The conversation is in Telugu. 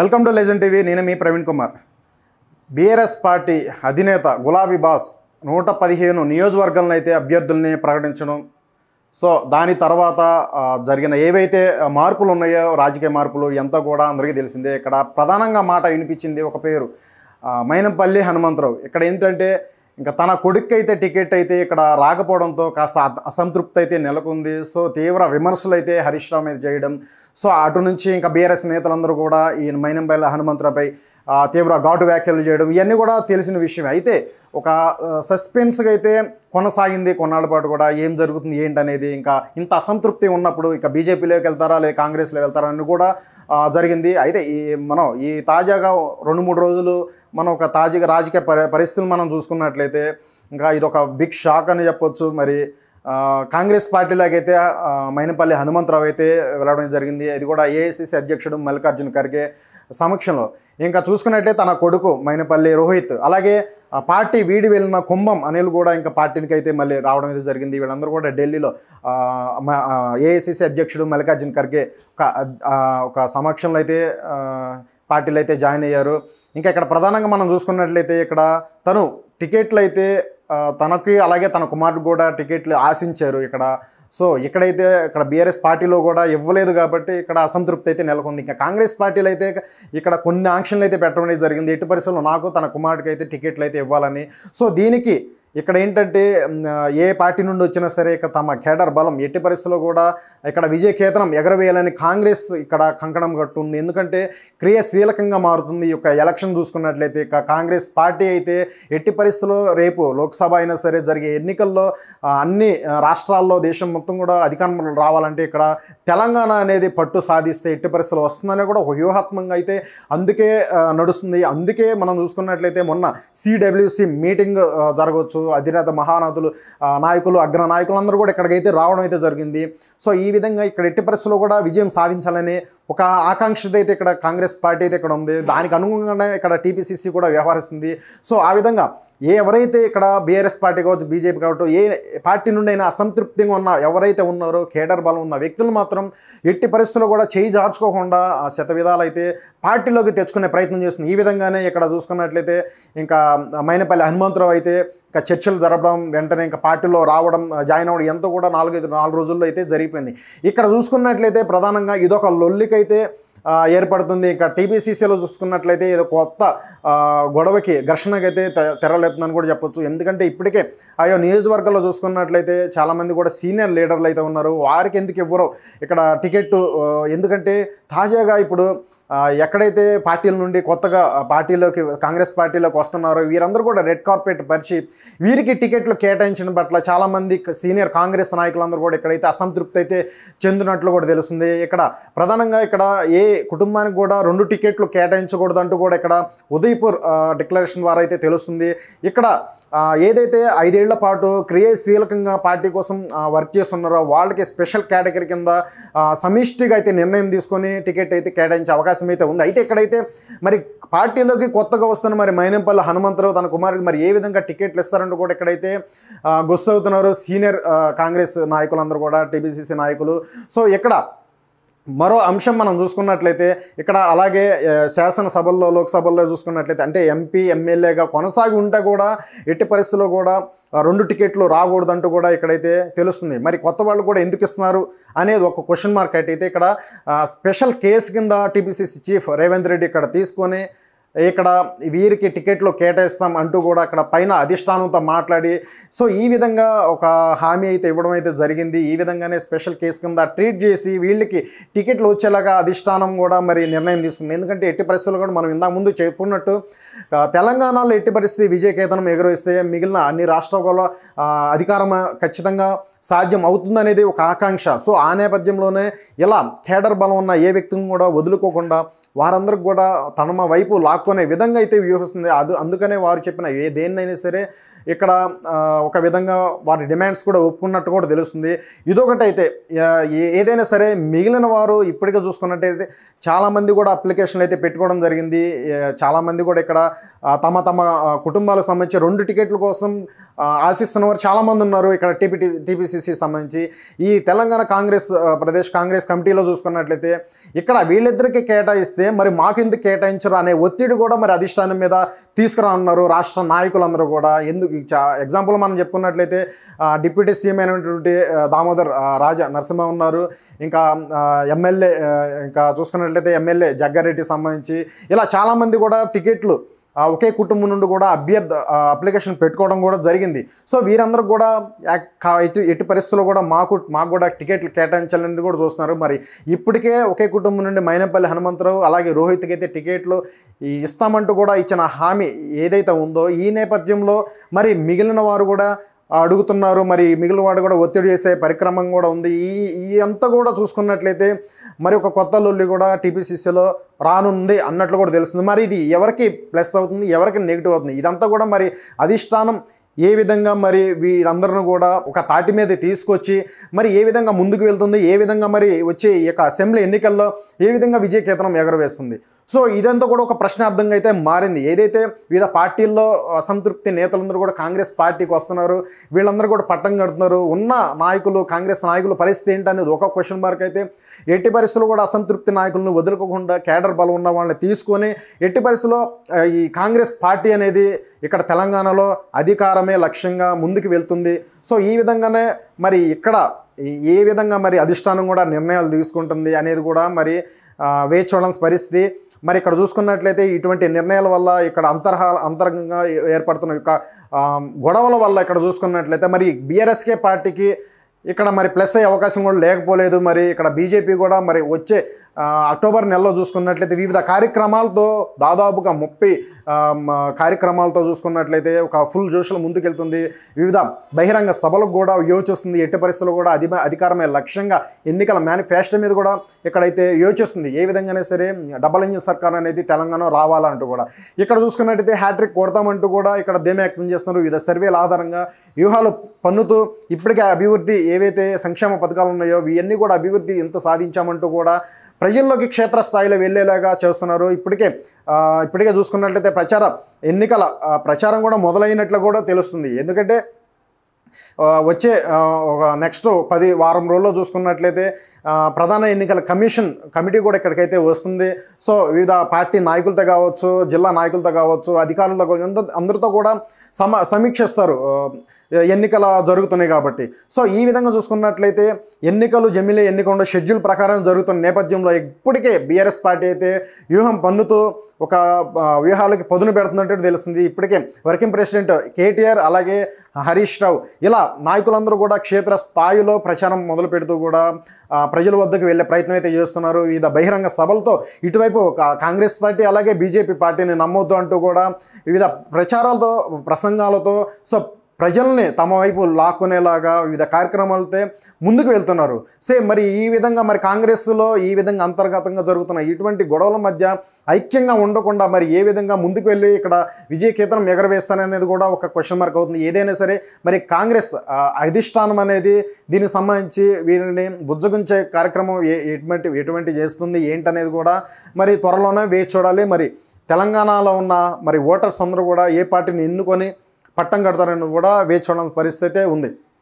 వెల్కమ్ టు లెజెండ్ టీవీ నేను మీ ప్రవీణ్ కుమార్ బీఆర్ఎస్ పార్టీ అధినేత గులాబీ బాస్ నూట పదిహేను నియోజకవర్గంలో అయితే అభ్యర్థుల్ని ప్రకటించడం సో దాని తర్వాత జరిగిన ఏవైతే మార్పులు ఉన్నాయో రాజకీయ మార్పులు ఎంత కూడా అందరికీ తెలిసిందే ఇక్కడ ప్రధానంగా మాట వినిపించింది ఒక పేరు మైనంపల్లి హనుమంతరావు ఇక్కడ ఏంటంటే ఇంకా తన కొడుకు అయితే టికెట్ అయితే ఇక్కడ రాకపోవడంతో కాస్త అసంతృప్తి అయితే నెలకొంది సో తీవ్ర విమర్శలు అయితే హరీష్ రావు మీద చేయడం సో అటు నుంచి ఇంకా బీఆర్ఎస్ నేతలందరూ కూడా ఈ మైనంబైల హనుమంతులపై తీవ్ర ఘాటు వ్యాఖ్యలు చేయడం ఇవన్నీ కూడా తెలిసిన విషయమే అయితే ఒక సస్పెన్స్గా అయితే కొనసాగింది కొన్నాళ్ళ పాటు కూడా ఏం జరుగుతుంది ఏంటనేది ఇంకా ఇంత అసంతృప్తి ఉన్నప్పుడు ఇక బీజేపీలోకి వెళ్తారా లేదా కాంగ్రెస్లో వెళ్తారా అని కూడా జరిగింది అయితే ఈ మనం ఈ తాజాగా రెండు మూడు రోజులు మనం ఒక తాజాగా రాజకీయ పరిస్థితులు మనం చూసుకున్నట్లయితే ఇంకా ఇది ఒక బిగ్ షాక్ అని చెప్పొచ్చు మరి కాంగ్రెస్ పార్టీలోకైతే మైనపల్లి హనుమంతరావు అయితే వెళ్ళడం జరిగింది అది కూడా ఏఐసిసి అధ్యక్షుడు మల్లికార్జున ఖర్గే సమక్షంలో ఇంకా చూసుకున్నట్లే తన కొడుకు మైనపల్లి రోహిత్ అలాగే పార్టీ వీడి వెళ్ళిన కుంభం అనిల్ కూడా ఇంకా పార్టీనికి అయితే మళ్ళీ రావడం అయితే జరిగింది వీళ్ళందరూ కూడా ఢిల్లీలో ఏఐసిసి అధ్యక్షుడు మల్లికార్జున్ ఖర్గే ఒక సమక్షంలో అయితే పార్టీలు అయితే జాయిన్ అయ్యారు ఇంకా ఇక్కడ ప్రధానంగా మనం చూసుకున్నట్లయితే ఇక్కడ తను టికెట్లు అయితే తనకి అలాగే తన కుమారుడు కూడా టికెట్లు ఆశించారు ఇక్కడ సో ఇక్కడైతే ఇక్కడ బీఆర్ఎస్ పార్టీలో కూడా ఇవ్వలేదు కాబట్టి ఇక్కడ అసంతృప్తి అయితే నెలకొంది ఇంకా కాంగ్రెస్ పార్టీలు అయితే ఇక్కడ కొన్ని ఆంక్షన్లు అయితే పెట్టడం జరిగింది ఎట్టి పరిస్థితుల్లో నాకు తన కుమారుడికి అయితే టికెట్లు అయితే ఇవ్వాలని సో దీనికి ఇక్కడ ఏంటంటే ఏ పార్టీ నుండి వచ్చినా సరే ఇక్కడ తమ కేడర్ బలం ఎట్టి పరిస్థితుల్లో కూడా ఇక్కడ విజయ కేతనం ఎగరవేయాలని కాంగ్రెస్ ఇక్కడ కంకణం కట్టుంది ఎందుకంటే క్రియాశీలకంగా మారుతుంది ఈ యొక్క ఎలక్షన్ చూసుకున్నట్లయితే ఇక కాంగ్రెస్ పార్టీ అయితే ఎట్టి పరిస్థితుల్లో రేపు లోక్సభ అయినా సరే జరిగే ఎన్నికల్లో అన్ని రాష్ట్రాల్లో దేశం మొత్తం కూడా అధికారంలో రావాలంటే ఇక్కడ తెలంగాణ అనేది పట్టు సాధిస్తే ఎట్టి పరిస్థితులు వస్తుందని కూడా వ్యూహాత్మకంగా అయితే అందుకే నడుస్తుంది అందుకే మనం చూసుకున్నట్లయితే మొన్న సిడబ్ల్యూసి మీటింగ్ జరగవచ్చు అధినేత మహానాథులు నాయకులు అగ్ర నాయకులందరూ కూడా ఇక్కడికైతే రావడం అయితే జరిగింది సో ఈ విధంగా ఇక్కడ ఎట్టి పరిస్థితుల్లో కూడా విజయం సాధించాలని ఒక ఆకాంక్షత అయితే ఇక్కడ కాంగ్రెస్ పార్టీ అయితే ఇక్కడ ఉంది దానికి అనుగుణంగానే ఇక్కడ టీపీసీసీ కూడా వ్యవహరిస్తుంది సో ఆ విధంగా ఎవరైతే ఇక్కడ బీఆర్ఎస్ పార్టీ కావచ్చు బీజేపీ కావచ్చు ఏ పార్టీ నుండి అయినా అసంతృప్తిగా ఉన్న ఎవరైతే ఉన్నారో కేడర్ బలం ఉన్న వ్యక్తులు మాత్రం ఎట్టి పరిస్థితుల్లో కూడా చేయి జార్చుకోకుండా ఆ శత విధాలు అయితే పార్టీలోకి తెచ్చుకునే ప్రయత్నం చేస్తుంది ఈ విధంగానే ఇక్కడ చూసుకున్నట్లయితే ఇంకా మైనపల్లి హనుమంతరావు అయితే ఇంకా చర్చలు జరపడం వెంటనే ఇంకా పార్టీలో రావడం జాయిన్ అవ్వడం ఎంతో కూడా నాలుగైదు నాలుగు రోజుల్లో అయితే జరిగిపోయింది ఇక్కడ చూసుకున్నట్లయితే ప్రధానంగా ఇదొక లొల్లికైతే ఏర్పడుతుంది ఇంకా టీపీసీసీలో చూసుకున్నట్లయితే ఏదో కొత్త గొడవకి ఘర్షణకైతే తెరలేతుందని కూడా చెప్పొచ్చు ఎందుకంటే ఇప్పటికే ఆయా నియోజకవర్గంలో చూసుకున్నట్లయితే చాలామంది కూడా సీనియర్ లీడర్లు అయితే ఉన్నారు వారికి ఎందుకు ఇవ్వరు ఇక్కడ టికెట్ ఎందుకంటే తాజాగా ఇప్పుడు ఎక్కడైతే పార్టీల నుండి కొత్తగా పార్టీలోకి కాంగ్రెస్ పార్టీలోకి వస్తున్నారో వీరందరూ కూడా రెడ్ కార్పెట్ పరిచి వీరికి టికెట్లు కేటాయించిన పట్ల చాలామంది సీనియర్ కాంగ్రెస్ నాయకులందరూ కూడా ఇక్కడైతే అసంతృప్తి అయితే చెందినట్లు కూడా తెలుస్తుంది ఇక్కడ ప్రధానంగా ఇక్కడ ఏ కుటుంబానికి కూడా రెండు టికెట్లు కేటాయించకూడదంటూ కూడా ఇక్కడ ఉదయపూర్ డిక్లరేషన్ ద్వారా అయితే తెలుస్తుంది ఇక్కడ ఏదైతే ఐదేళ్ల పాటు క్రియాశీలకంగా పార్టీ కోసం వర్క్ చేస్తున్నారో వాళ్ళకి స్పెషల్ కేటగిరీ కింద సమిష్టిగా అయితే నిర్ణయం తీసుకొని టికెట్ అయితే కేటాయించే అవకాశం అయితే ఉంది అయితే ఇక్కడైతే మరి పార్టీలోకి కొత్తగా వస్తున్న మరి మైనంపల్లి హనుమంతరావు తన కుమారుడికి మరి ఏ విధంగా టికెట్లు ఇస్తారంటూ కూడా ఇక్కడైతే గుర్తవుతున్నారు సీనియర్ కాంగ్రెస్ నాయకులందరూ కూడా టీబీసీసీ నాయకులు సో ఇక్కడ మరో అంశం మనం చూసుకున్నట్లయితే ఇక్కడ అలాగే శాసనసభల్లో లోక్సభల్లో చూసుకున్నట్లయితే అంటే ఎంపీ ఎమ్మెల్యేగా కొనసాగి ఉంటే కూడా ఎట్టి పరిస్థితుల్లో కూడా రెండు టికెట్లు రాకూడదంటూ కూడా ఇక్కడైతే తెలుస్తుంది మరి కొత్త వాళ్ళు కూడా ఎందుకు ఇస్తున్నారు అనేది ఒక క్వశ్చన్ మార్క్ అయితే ఇక్కడ స్పెషల్ కేసు కింద టీపీసీసీ చీఫ్ రేవంత్ రెడ్డి ఇక్కడ తీసుకొని ఇక్కడ వీరికి టికెట్లు కేటాయిస్తాం అంటూ కూడా అక్కడ పైన అధిష్టానంతో మాట్లాడి సో ఈ విధంగా ఒక హామీ అయితే ఇవ్వడం అయితే జరిగింది ఈ విధంగానే స్పెషల్ కేసు కింద ట్రీట్ చేసి వీళ్ళకి టికెట్లు వచ్చేలాగా అధిష్టానం కూడా మరి నిర్ణయం తీసుకుంది ఎందుకంటే ఎట్టి పరిస్థితులు కూడా మనం ఇందాక ముందు చెప్పుకున్నట్టు తెలంగాణలో ఎట్టి పరిస్థితి విజయకేతనం ఎగురవేస్తే మిగిలిన అన్ని రాష్ట్రాల్లో అధికారం ఖచ్చితంగా సాధ్యం అవుతుందనేది ఒక ఆకాంక్ష సో ఆ నేపథ్యంలోనే ఇలా కేడర్ బలం ఉన్న ఏ వ్యక్తిని కూడా వదులుకోకుండా వారందరికి కూడా తనమ వైపు లాక్ లాక్కునే విధంగా అయితే వ్యూహిస్తుంది అది అందుకనే వారు చెప్పిన ఏ దేన్నైనా సరే ఇక్కడ ఒక విధంగా వారి డిమాండ్స్ కూడా ఒప్పుకున్నట్టు కూడా తెలుస్తుంది ఇదొకటి అయితే ఏదైనా సరే మిగిలిన వారు ఇప్పటికే చూసుకున్నట్టయితే చాలామంది కూడా అప్లికేషన్లు అయితే పెట్టుకోవడం జరిగింది చాలామంది కూడా ఇక్కడ తమ తమ కుటుంబాలకు సంబంధించి రెండు టికెట్ల కోసం ఆశిస్తున్న వారు చాలామంది ఉన్నారు ఇక్కడ టీపీటీ టీపీసీసీ సంబంధించి ఈ తెలంగాణ కాంగ్రెస్ ప్రదేశ్ కాంగ్రెస్ కమిటీలో చూసుకున్నట్లయితే ఇక్కడ వీళ్ళిద్దరికి కేటాయిస్తే మరి మాకెందుకు కేటాయించరు అనే ఒత్తిడి కూడా మరి అధిష్టానం మీద తీసుకురానున్నారు రాష్ట్ర నాయకులందరూ కూడా ఎందుకు ఎగ్జాంపుల్ మనం చెప్పుకున్నట్లయితే డిప్యూటీ సీఎం అయినటువంటి దామోదర్ రాజా నరసింహ ఉన్నారు ఇంకా ఎమ్మెల్యే ఇంకా చూసుకున్నట్లయితే ఎమ్మెల్యే జగ్గారెడ్డి సంబంధించి ఇలా చాలామంది కూడా టికెట్లు ఒకే కుటుంబం నుండి కూడా అభ్యర్థ అప్లికేషన్ పెట్టుకోవడం కూడా జరిగింది సో వీరందరూ కూడా ఎటు ఎట్టి పరిస్థితుల్లో కూడా మాకు మాకు కూడా టికెట్లు కేటాయించాలని కూడా చూస్తున్నారు మరి ఇప్పటికే ఒకే కుటుంబం నుండి మైనపల్లి హనుమంతరావు అలాగే రోహిత్కి అయితే టికెట్లు ఇస్తామంటూ కూడా ఇచ్చిన హామీ ఏదైతే ఉందో ఈ నేపథ్యంలో మరి మిగిలిన వారు కూడా అడుగుతున్నారు మరి వాడు కూడా ఒత్తిడి చేసే పరిక్రమం కూడా ఉంది ఈ ఈ అంతా కూడా చూసుకున్నట్లయితే మరి ఒక కొత్త లొల్లి కూడా టీపీసీసీలో రానుంది అన్నట్లు కూడా తెలుస్తుంది మరి ఇది ఎవరికి ప్లస్ అవుతుంది ఎవరికి నెగిటివ్ అవుతుంది ఇదంతా కూడా మరి అధిష్టానం ఏ విధంగా మరి వీరందరిని కూడా ఒక తాటి మీద తీసుకొచ్చి మరి ఏ విధంగా ముందుకు వెళ్తుంది ఏ విధంగా మరి వచ్చే ఈ యొక్క అసెంబ్లీ ఎన్నికల్లో ఏ విధంగా విజయ కేతనం ఎగరవేస్తుంది సో ఇదంతా కూడా ఒక ప్రశ్నార్థంగా అయితే మారింది ఏదైతే వివిధ పార్టీల్లో అసంతృప్తి నేతలందరూ కూడా కాంగ్రెస్ పార్టీకి వస్తున్నారు వీళ్ళందరూ కూడా పట్టం కడుతున్నారు ఉన్న నాయకులు కాంగ్రెస్ నాయకుల పరిస్థితి ఏంటనేది ఒక క్వశ్చన్ మార్క్ అయితే ఎట్టి పరిస్థితులు కూడా అసంతృప్తి నాయకులను వదులుకోకుండా కేడర్ బలం ఉన్న వాళ్ళని తీసుకొని ఎట్టి పరిస్థితుల్లో ఈ కాంగ్రెస్ పార్టీ అనేది ఇక్కడ తెలంగాణలో అధికారమే లక్ష్యంగా ముందుకు వెళ్తుంది సో ఈ విధంగానే మరి ఇక్కడ ఏ విధంగా మరి అధిష్టానం కూడా నిర్ణయాలు తీసుకుంటుంది అనేది కూడా మరి వేచి చూడాల్సిన పరిస్థితి మరి ఇక్కడ చూసుకున్నట్లయితే ఇటువంటి నిర్ణయాల వల్ల ఇక్కడ అంతర్హా అంతరంగంగా ఏర్పడుతున్న యొక్క గొడవల వల్ల ఇక్కడ చూసుకున్నట్లయితే మరి బీఆర్ఎస్కే పార్టీకి ఇక్కడ మరి ప్లస్ అయ్యే అవకాశం కూడా లేకపోలేదు మరి ఇక్కడ బీజేపీ కూడా మరి వచ్చే అక్టోబర్ నెలలో చూసుకున్నట్లయితే వివిధ కార్యక్రమాలతో దాదాపుగా ముప్పై కార్యక్రమాలతో చూసుకున్నట్లయితే ఒక ఫుల్ జోషులు ముందుకెళ్తుంది వివిధ బహిరంగ సభలకు కూడా యోచిస్తుంది ఎట్టి పరిస్థితులు కూడా అధి అధికారమే లక్ష్యంగా ఎన్నికల మేనిఫెస్టో మీద కూడా ఇక్కడైతే యోచిస్తుంది ఏ విధంగానే సరే డబల్ ఇంజిన్ సర్కార్ అనేది తెలంగాణ రావాలంటూ కూడా ఇక్కడ చూసుకున్నట్టయితే హ్యాట్రిక్ కొడతామంటూ కూడా ఇక్కడ దేమే వ్యక్తం చేస్తున్నారు వివిధ సర్వేల ఆధారంగా వ్యూహాలు పన్నుతూ ఇప్పటికే అభివృద్ధి ఏవైతే సంక్షేమ పథకాలు ఉన్నాయో ఇవన్నీ కూడా అభివృద్ధి ఎంత సాధించామంటూ కూడా ప్రజల్లోకి క్షేత్రస్థాయిలో వెళ్ళేలాగా చేస్తున్నారు ఇప్పటికే ఇప్పటికే చూసుకున్నట్లయితే ప్రచార ఎన్నికల ప్రచారం కూడా మొదలైనట్లు కూడా తెలుస్తుంది ఎందుకంటే వచ్చే ఒక నెక్స్ట్ పది వారం రోజుల్లో చూసుకున్నట్లయితే ప్రధాన ఎన్నికల కమిషన్ కమిటీ కూడా ఇక్కడికైతే వస్తుంది సో వివిధ పార్టీ నాయకులతో కావచ్చు జిల్లా నాయకులతో కావచ్చు అధికారులతో కావచ్చు అందరితో కూడా సమ సమీక్షిస్తారు ఎన్నికల జరుగుతున్నాయి కాబట్టి సో ఈ విధంగా చూసుకున్నట్లయితే ఎన్నికలు జమిలే ఎన్నికలు షెడ్యూల్ ప్రకారం జరుగుతున్న నేపథ్యంలో ఇప్పటికే బీఆర్ఎస్ పార్టీ అయితే వ్యూహం పన్నుతూ ఒక వ్యూహాలకి పదును పెడుతున్నట్టు తెలుస్తుంది ఇప్పటికే వర్కింగ్ ప్రెసిడెంట్ కేటీఆర్ అలాగే హరీష్ రావు ఇలా నాయకులందరూ కూడా క్షేత్ర స్థాయిలో ప్రచారం మొదలు పెడుతూ కూడా ప్రజల వద్దకు వెళ్ళే ప్రయత్నం అయితే చేస్తున్నారు వివిధ బహిరంగ సభలతో ఇటువైపు కాంగ్రెస్ పార్టీ అలాగే బీజేపీ పార్టీని నమ్మొద్దు అంటూ కూడా వివిధ ప్రచారాలతో ప్రసంగాలతో సో ప్రజల్ని తమ వైపు లాక్కునేలాగా వివిధ కార్యక్రమాలతో ముందుకు వెళ్తున్నారు సే మరి ఈ విధంగా మరి కాంగ్రెస్లో ఈ విధంగా అంతర్గతంగా జరుగుతున్న ఇటువంటి గొడవల మధ్య ఐక్యంగా ఉండకుండా మరి ఏ విధంగా ముందుకు వెళ్ళి ఇక్కడ విజయకేతనం ఎగరవేస్తాననేది కూడా ఒక క్వశ్చన్ మార్క్ అవుతుంది ఏదైనా సరే మరి కాంగ్రెస్ అధిష్టానం అనేది దీనికి సంబంధించి వీరిని బుజ్జగించే కార్యక్రమం ఎటువంటి ఎటువంటి చేస్తుంది ఏంటనేది కూడా మరి త్వరలోనే వేచి చూడాలి మరి తెలంగాణలో ఉన్న మరి ఓటర్స్ అందరూ కూడా ఏ పార్టీని ఎన్నుకొని పట్టం కడతారని కూడా వేచి చూడాల్సిన పరిస్థితి ఉంది